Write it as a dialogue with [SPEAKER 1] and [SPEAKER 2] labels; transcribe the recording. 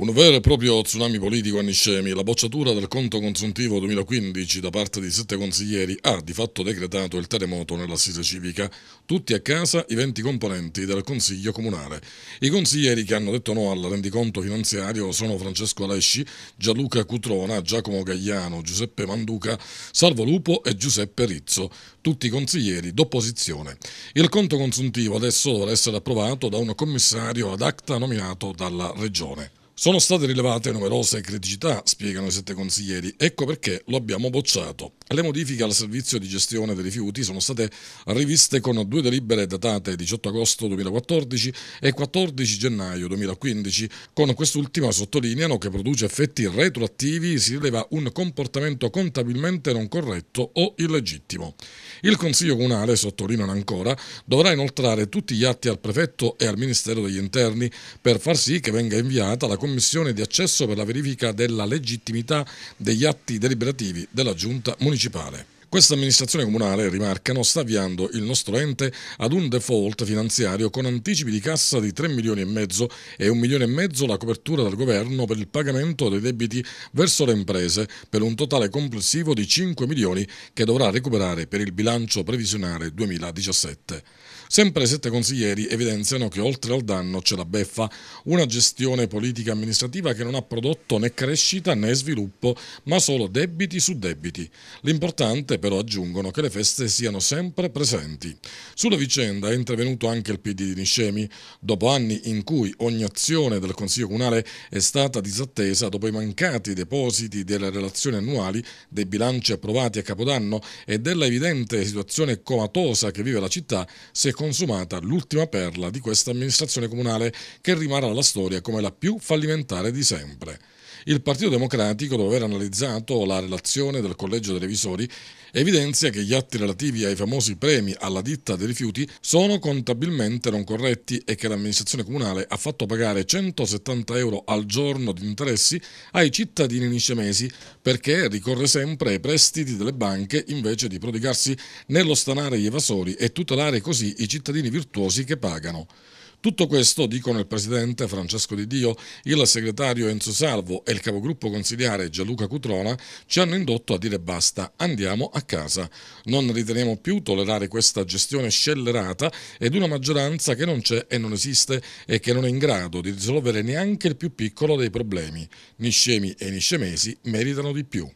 [SPEAKER 1] Un vero e proprio tsunami politico a Niscemi, la bocciatura del conto consuntivo 2015 da parte di sette consiglieri ha di fatto decretato il terremoto nell'assise civica, tutti a casa i 20 componenti del Consiglio Comunale. I consiglieri che hanno detto no al rendiconto finanziario sono Francesco Alesci, Gianluca Cutrona, Giacomo Gagliano, Giuseppe Manduca, Salvo Lupo e Giuseppe Rizzo, tutti consiglieri d'opposizione. Il conto consuntivo adesso dovrà essere approvato da un commissario ad acta nominato dalla Regione. Sono state rilevate numerose criticità, spiegano i sette consiglieri, ecco perché lo abbiamo bocciato. Le modifiche al servizio di gestione dei rifiuti sono state riviste con due delibere datate 18 agosto 2014 e 14 gennaio 2015. Con quest'ultima sottolineano che produce effetti retroattivi si rileva un comportamento contabilmente non corretto o illegittimo. Il Consiglio Comunale, sottolineano ancora, dovrà inoltrare tutti gli atti al prefetto e al Ministero degli Interni per far sì che venga inviata la Commissione commissione di accesso per la verifica della legittimità degli atti deliberativi della giunta municipale. Questa amministrazione comunale, rimarcano, sta avviando il nostro ente ad un default finanziario con anticipi di cassa di 3 milioni e mezzo e 1 milione e mezzo la copertura dal governo per il pagamento dei debiti verso le imprese per un totale complessivo di 5 milioni che dovrà recuperare per il bilancio previsionale 2017. Sempre sette consiglieri evidenziano che oltre al danno c'è la beffa, una gestione politica amministrativa che non ha prodotto né crescita né sviluppo, ma solo debiti su debiti. L'importante Radicale però aggiungono che le feste siano sempre presenti. Sulla vicenda è intervenuto anche il PD di Niscemi, dopo anni in cui ogni azione del Consiglio Comunale è stata disattesa dopo i mancati depositi delle relazioni annuali, dei bilanci approvati a Capodanno e della evidente situazione comatosa che vive la città, si è consumata l'ultima perla di questa amministrazione comunale che rimarrà alla storia come la più fallimentare di sempre. Il Partito Democratico, dopo aver analizzato la relazione del Collegio dei Revisori, evidenzia che gli atti relativi ai famosi premi alla ditta dei rifiuti sono contabilmente non corretti e che l'amministrazione comunale ha fatto pagare 170 euro al giorno di interessi ai cittadini niscemesi perché ricorre sempre ai prestiti delle banche invece di prodigarsi nello stanare gli evasori e tutelare così i cittadini virtuosi che pagano. Tutto questo, dicono il presidente Francesco Di Dio, il segretario Enzo Salvo e il capogruppo consigliare Gianluca Cutrona, ci hanno indotto a dire basta, andiamo a casa. Non riteniamo più tollerare questa gestione scellerata ed una maggioranza che non c'è e non esiste e che non è in grado di risolvere neanche il più piccolo dei problemi. Niscemi e niscemesi meritano di più.